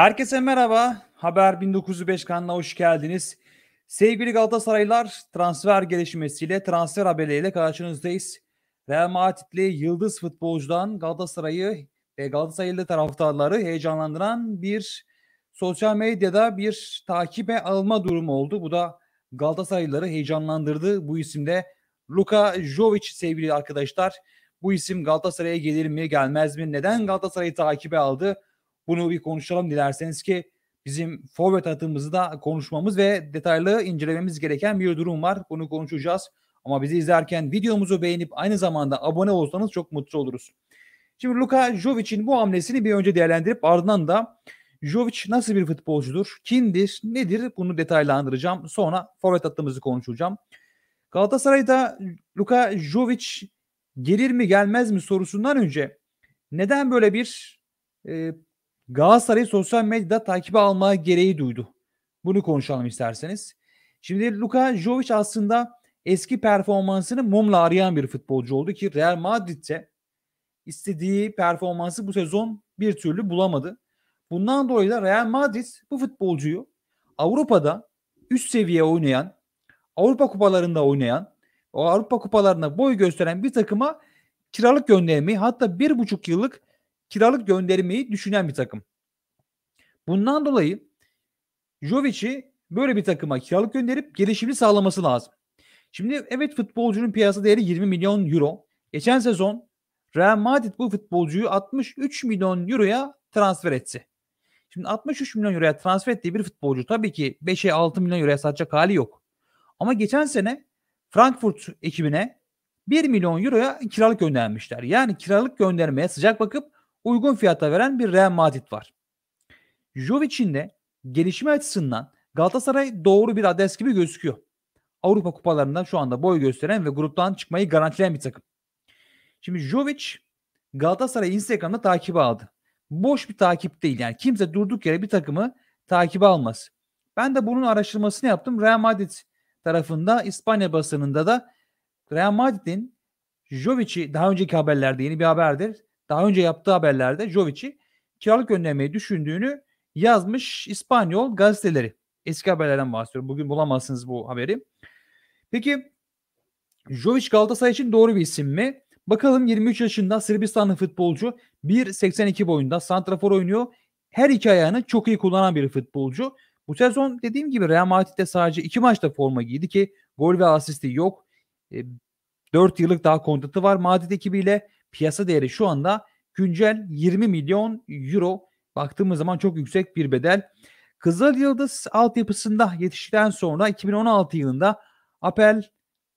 Herkese merhaba. Haber 1905 kanalına hoş geldiniz. Sevgili Galatasaraylar transfer gelişmesiyle transfer haberleriyle karşınızdayız. Real Madrid'li yıldız futbolcudan Galatasaray'ı ve Galatasaraylı taraftarları heyecanlandıran bir sosyal medyada bir takibe alma durumu oldu. Bu da Galatasaraylıları heyecanlandırdı. Bu isimde Luka Jovic sevgili arkadaşlar. Bu isim Galatasaray'a gelir mi gelmez mi? Neden Galatasaray'ı takibe aldı? Bunu bir konuşalım dilerseniz ki bizim forvet atımızı da konuşmamız ve detaylı incelememiz gereken bir durum var. Bunu konuşacağız. Ama bizi izlerken videomuzu beğenip aynı zamanda abone olsanız çok mutlu oluruz. Şimdi Luka Jovic'in bu hamlesini bir önce değerlendirip ardından da Jovic nasıl bir futbolcudur, kimdir, nedir bunu detaylandıracağım. Sonra forvet hattımızı konuşacağım. Galatasaray'da Luka Jovic gelir mi gelmez mi sorusundan önce neden böyle bir e, Galatasaray'ı sosyal medyada takibe almaya gereği duydu. Bunu konuşalım isterseniz. Şimdi Luka Jovic aslında eski performansını mumla arayan bir futbolcu oldu ki Real Madrid'de istediği performansı bu sezon bir türlü bulamadı. Bundan dolayı da Real Madrid bu futbolcuyu Avrupa'da üst seviye oynayan, Avrupa kupalarında oynayan, o Avrupa kupalarına boy gösteren bir takıma kiralık göndermeyi hatta bir buçuk yıllık kiralık göndermeyi düşünen bir takım. Bundan dolayı Jovic'i böyle bir takıma kiralık gönderip gelişimini sağlaması lazım. Şimdi evet futbolcunun piyasa değeri 20 milyon euro. Geçen sezon Real Madrid bu futbolcuyu 63 milyon euroya transfer etti. Şimdi 63 milyon euroya transfer ettiği bir futbolcu tabii ki 5'e 6 milyon euroya satacak hali yok. Ama geçen sene Frankfurt ekibine 1 milyon euroya kiralık göndermişler. Yani kiralık göndermeye sıcak bakıp uygun fiyata veren bir Real Madrid var. Jovic'in de gelişme açısından Galatasaray doğru bir adres gibi gözüküyor. Avrupa kupalarından şu anda boy gösteren ve gruptan çıkmayı garantileyen bir takım. Şimdi Jovic Galatasaray Instagram'da takip aldı. Boş bir takip değil yani kimse durduk yere bir takımı takibe almaz. Ben de bunun araştırmasını yaptım. Real Madrid tarafında İspanya basınında da Real Madrid'in Jovic'i daha önceki haberlerde yeni bir haberdir daha önce yaptığı haberlerde Jovic'i kiralık önlemeyi düşündüğünü yazmış İspanyol gazeteleri. Eski haberlerden bahsediyorum. Bugün bulamazsınız bu haberi. Peki Jovic Galatasaray için doğru bir isim mi? Bakalım 23 yaşında Sırbistanlı futbolcu 1.82 boyunda santrafor oynuyor. Her iki ayağını çok iyi kullanan bir futbolcu. Bu sezon dediğim gibi Real Madrid'de sadece iki maçta forma giydi ki gol ve asisti yok. E, 4 yıllık daha kontratı var Madrid ekibiyle. Piyasa değeri şu anda güncel 20 milyon euro. Baktığımız zaman çok yüksek bir bedel. Kızıl Yıldız altyapısında yetiştikten sonra 2016 yılında Apel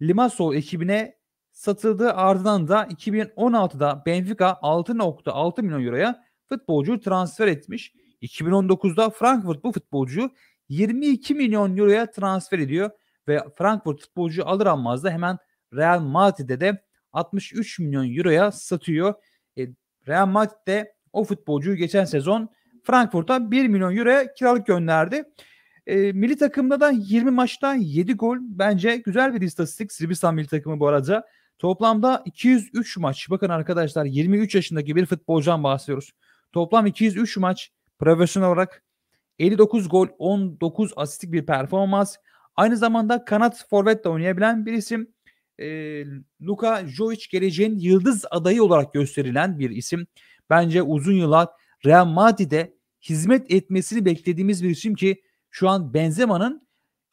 Limassol ekibine satıldı. Ardından da 2016'da Benfica 6.6 milyon euroya futbolcu transfer etmiş. 2019'da Frankfurt bu futbolcuyu 22 milyon euroya transfer ediyor ve Frankfurt futbolcuyu alır almaz da hemen Real Madrid'de de 63 milyon euroya satıyor. E, Real Madrid de o futbolcuyu geçen sezon Frankfurt'a 1 milyon euroya kiralık gönderdi. E, milli takımda da 20 maçta 7 gol bence güzel bir istatistik. Sırbistan milli takımı bu arada. Toplamda 203 maç. Bakın arkadaşlar 23 yaşındaki bir futbolcudan bahsediyoruz. Toplam 203 maç profesyonel olarak 59 gol 19 asistik bir performans. Aynı zamanda kanat forvetle oynayabilen bir isim e, Luka Jovic geleceğin yıldız adayı olarak gösterilen bir isim. Bence uzun yıllar Real Madrid'e hizmet etmesini beklediğimiz bir isim ki şu an Benzema'nın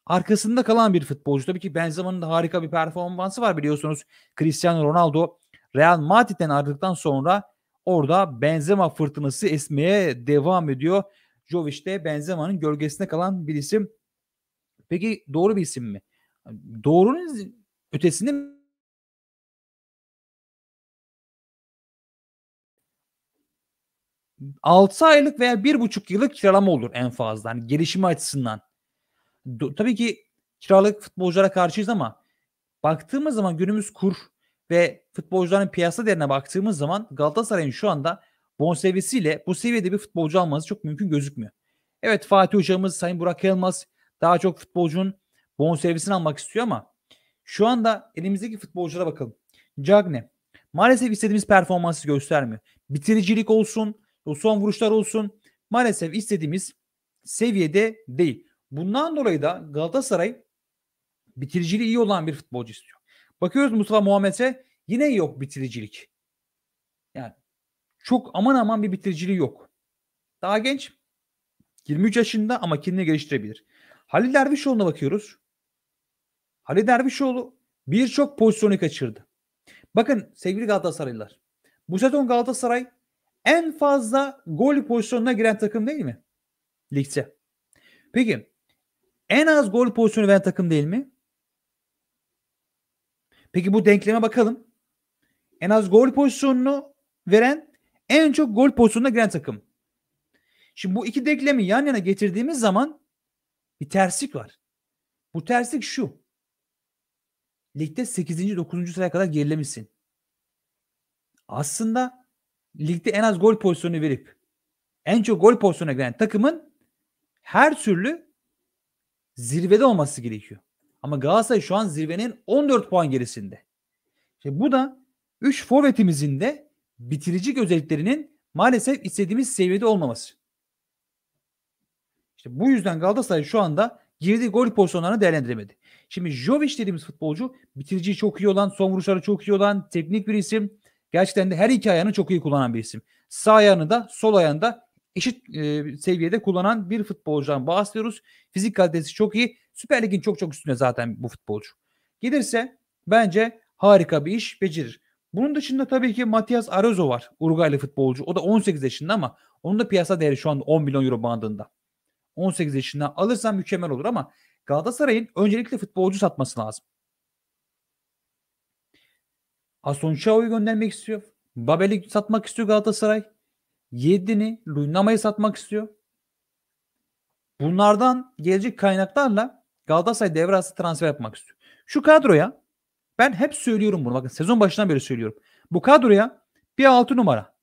arkasında kalan bir futbolcu. Tabii ki Benzema'nın da harika bir performansı var biliyorsunuz. Cristiano Ronaldo Real Madrid'den ayrıldıktan sonra orada Benzema fırtınası esmeye devam ediyor. Jovic de Benzema'nın gölgesinde kalan bir isim. Peki doğru bir isim mi? Doğru ötesinde altı aylık veya bir buçuk yıllık kiralama olur en fazla. Yani gelişimi açısından. Do- tabii ki kiralık futbolculara karşıyız ama baktığımız zaman günümüz kur ve futbolcuların piyasa değerine baktığımız zaman Galatasaray'ın şu anda bon seviyesiyle bu seviyede bir futbolcu alması çok mümkün gözükmüyor. Evet Fatih Hocamız, Sayın Burak Yılmaz daha çok futbolcunun bon bonservisini almak istiyor ama şu anda elimizdeki futbolculara bakalım. Cagne. Maalesef istediğimiz performansı göstermiyor. Bitiricilik olsun, o son vuruşlar olsun. Maalesef istediğimiz seviyede değil. Bundan dolayı da Galatasaray bitiriciliği iyi olan bir futbolcu istiyor. Bakıyoruz Mustafa Muhammed'e yine yok bitiricilik. Yani çok aman aman bir bitiriciliği yok. Daha genç 23 yaşında ama kendini geliştirebilir. Halil Dervişoğlu'na bakıyoruz. Halil Dervişoğlu birçok pozisyonu kaçırdı. Bakın sevgili Galatasaraylılar. Bu sezon Galatasaray en fazla gol pozisyonuna giren takım değil mi? Ligde. Peki en az gol pozisyonu veren takım değil mi? Peki bu denkleme bakalım. En az gol pozisyonunu veren en çok gol pozisyonuna giren takım. Şimdi bu iki denklemi yan yana getirdiğimiz zaman bir terslik var. Bu terslik şu ligde 8. 9. sıraya kadar gerilemişsin. Aslında ligde en az gol pozisyonu verip en çok gol pozisyonuna giren takımın her türlü zirvede olması gerekiyor. Ama Galatasaray şu an zirvenin 14 puan gerisinde. İşte bu da 3 forvetimizin de bitirici özelliklerinin maalesef istediğimiz seviyede olmaması. İşte bu yüzden Galatasaray şu anda girdiği gol pozisyonlarını değerlendiremedi. Şimdi Jovic dediğimiz futbolcu bitirici çok iyi olan, son vuruşları çok iyi olan, teknik bir isim. Gerçekten de her iki ayağını çok iyi kullanan bir isim. Sağ ayağını da sol ayağını da eşit e, seviyede kullanan bir futbolcudan bahsediyoruz. Fizik kalitesi çok iyi. Süper Lig'in çok çok üstüne zaten bu futbolcu. Gelirse bence harika bir iş becerir. Bunun dışında tabii ki Matias Arazo var. Uruguaylı futbolcu. O da 18 yaşında ama onun da piyasa değeri şu anda 10 milyon euro bandında. 18 yaşından alırsan mükemmel olur ama Galatasaray'ın öncelikle futbolcu satması lazım. Ason Şao'yu göndermek istiyor. Babel'i satmak istiyor Galatasaray. Yedin'i, Luynama'yı satmak istiyor. Bunlardan gelecek kaynaklarla Galatasaray devre transfer yapmak istiyor. Şu kadroya ben hep söylüyorum bunu. Bakın sezon başından beri söylüyorum. Bu kadroya bir altı numara,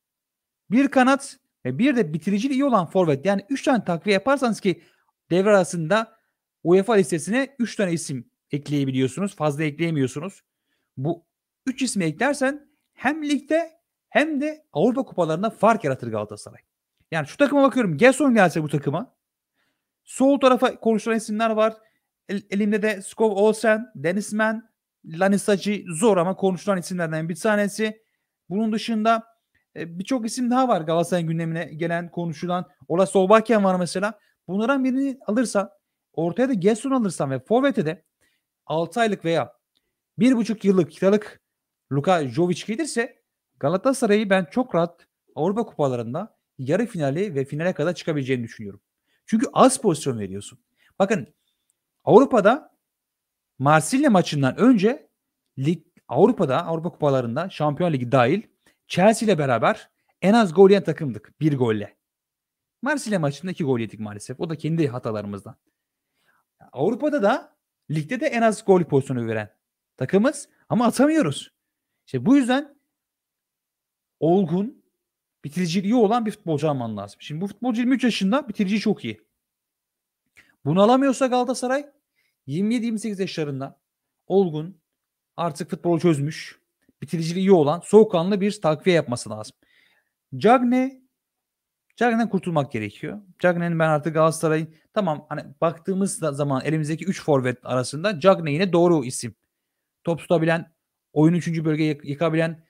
bir kanat, ve bir de bitirici iyi olan forvet. Yani 3 tane takviye yaparsanız ki devre arasında UEFA listesine 3 tane isim ekleyebiliyorsunuz. Fazla ekleyemiyorsunuz. Bu 3 ismi eklersen hem ligde hem de Avrupa kupalarında fark yaratır Galatasaray. Yani şu takıma bakıyorum. Gerson gelse bu takıma. Sol tarafa konuşulan isimler var. El, elimde de Skov Olsen, Denizmen, Lanisacı zor ama konuşulan isimlerden bir tanesi. Bunun dışında birçok isim daha var Galatasaray gündemine gelen konuşulan. Ola Solbakken var mesela. Bunlardan birini alırsa ortaya da Gerson alırsan ve Forvet'e de 6 aylık veya 1,5 yıllık kiralık Luka Jovic gelirse Galatasaray'ı ben çok rahat Avrupa kupalarında yarı finali ve finale kadar çıkabileceğini düşünüyorum. Çünkü az pozisyon veriyorsun. Bakın Avrupa'da Marsilya maçından önce lig Avrupa'da Avrupa kupalarında Şampiyon Ligi dahil Chelsea ile beraber en az gol yiyen takımdık. Bir golle. Marsilya maçında iki gol yedik maalesef. O da kendi hatalarımızdan. Avrupa'da da ligde de en az gol pozisyonu veren takımız ama atamıyoruz. İşte bu yüzden olgun, bitiriciliği olan bir futbolcu alman lazım. Şimdi bu futbolcu 23 yaşında bitirici çok iyi. Bunu alamıyorsa Galatasaray 27-28 yaşlarında olgun, artık futbolu çözmüş, bitiriciliği iyi olan soğukkanlı bir takviye yapması lazım. Cagney, Cagney'den kurtulmak gerekiyor. Cagne'nin ben artık Galatasaray'ın tamam hani baktığımız zaman elimizdeki 3 forvet arasında Cagney yine doğru isim. Top tutabilen, oyun 3. bölgeye yıkabilen,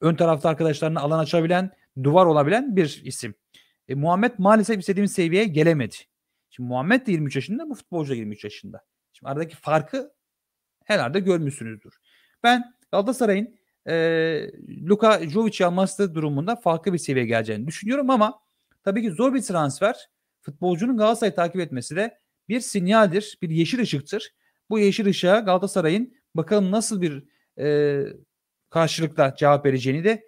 ön tarafta arkadaşlarına alan açabilen, duvar olabilen bir isim. E, Muhammed maalesef istediğimiz seviyeye gelemedi. Şimdi Muhammed de 23 yaşında, bu futbolcu da 23 yaşında. Şimdi aradaki farkı herhalde görmüşsünüzdür. Ben Galatasaray'ın e, Luka Jovic alması durumunda farklı bir seviye geleceğini düşünüyorum ama tabii ki zor bir transfer. Futbolcunun Galatasaray'ı takip etmesi de bir sinyaldir, bir yeşil ışıktır. Bu yeşil ışığa Galatasaray'ın bakalım nasıl bir e, karşılıkta cevap vereceğini de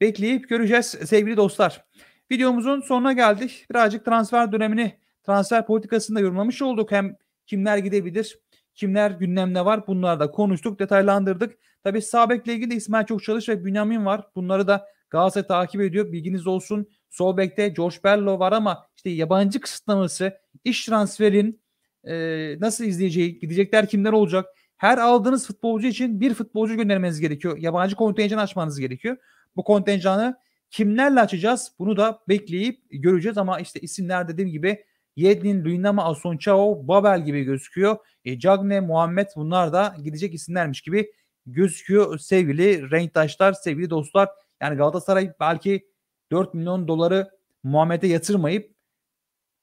bekleyip göreceğiz sevgili dostlar. Videomuzun sonuna geldik. Birazcık transfer dönemini, transfer politikasını da yorumlamış olduk. Hem kimler gidebilir, kimler gündemde var bunlar da konuştuk, detaylandırdık. Tabii sağ bekle ilgili de İsmail Çokçalış ve Bünyamin var. Bunları da Galatasaray takip ediyor. Bilginiz olsun. Sol bekte George Bello var ama işte yabancı kısıtlaması, iş transferin e, nasıl izleyeceği, gidecekler kimler olacak? Her aldığınız futbolcu için bir futbolcu göndermeniz gerekiyor. Yabancı kontenjan açmanız gerekiyor. Bu kontenjanı kimlerle açacağız? Bunu da bekleyip göreceğiz ama işte isimler dediğim gibi Yedlin, Lüynama, Asonçao, Babel gibi gözüküyor. E, Cagne, Muhammed bunlar da gidecek isimlermiş gibi gözüküyor sevgili renktaşlar, sevgili dostlar. Yani Galatasaray belki 4 milyon doları Muhammed'e yatırmayıp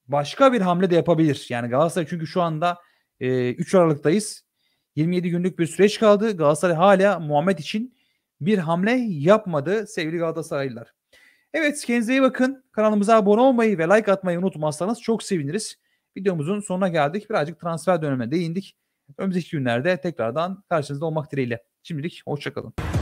başka bir hamle de yapabilir. Yani Galatasaray çünkü şu anda e, 3 Aralık'tayız. 27 günlük bir süreç kaldı. Galatasaray hala Muhammed için bir hamle yapmadı sevgili Galatasaraylılar. Evet kendinize iyi bakın. Kanalımıza abone olmayı ve like atmayı unutmazsanız çok seviniriz. Videomuzun sonuna geldik. Birazcık transfer dönemine değindik. Önümüzdeki günlerde tekrardan karşınızda olmak dileğiyle. Şimdilik hoşçakalın.